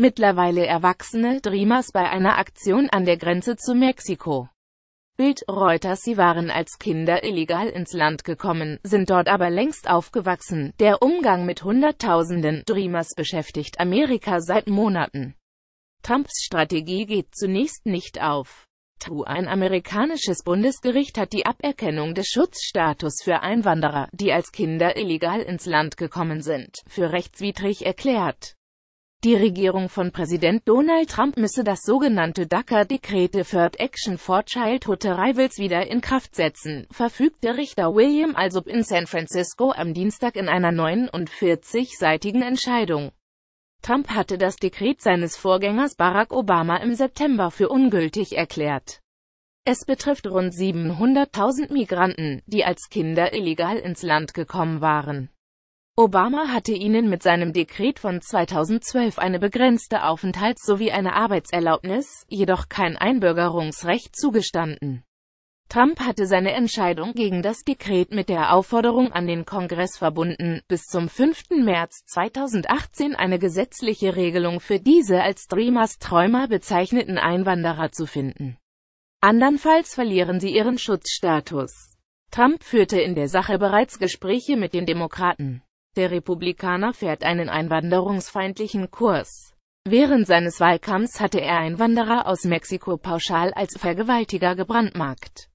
Mittlerweile erwachsene Dreamers bei einer Aktion an der Grenze zu Mexiko. Bild Reuters Sie waren als Kinder illegal ins Land gekommen, sind dort aber längst aufgewachsen. Der Umgang mit Hunderttausenden Dreamers beschäftigt Amerika seit Monaten. Trumps Strategie geht zunächst nicht auf. TU ein amerikanisches Bundesgericht hat die Aberkennung des Schutzstatus für Einwanderer, die als Kinder illegal ins Land gekommen sind, für rechtswidrig erklärt. Die Regierung von Präsident Donald Trump müsse das sogenannte DACA-Dekret Deferred Action for Childhood Arrivals wieder in Kraft setzen, verfügte Richter William Alsop in San Francisco am Dienstag in einer 49-seitigen Entscheidung. Trump hatte das Dekret seines Vorgängers Barack Obama im September für ungültig erklärt. Es betrifft rund 700.000 Migranten, die als Kinder illegal ins Land gekommen waren. Obama hatte ihnen mit seinem Dekret von 2012 eine begrenzte Aufenthalts- sowie eine Arbeitserlaubnis, jedoch kein Einbürgerungsrecht zugestanden. Trump hatte seine Entscheidung gegen das Dekret mit der Aufforderung an den Kongress verbunden, bis zum 5. März 2018 eine gesetzliche Regelung für diese als Dreamers Träumer bezeichneten Einwanderer zu finden. Andernfalls verlieren sie ihren Schutzstatus. Trump führte in der Sache bereits Gespräche mit den Demokraten. Der Republikaner fährt einen einwanderungsfeindlichen Kurs. Während seines Wahlkampfs hatte er Einwanderer aus Mexiko pauschal als Vergewaltiger gebrandmarkt.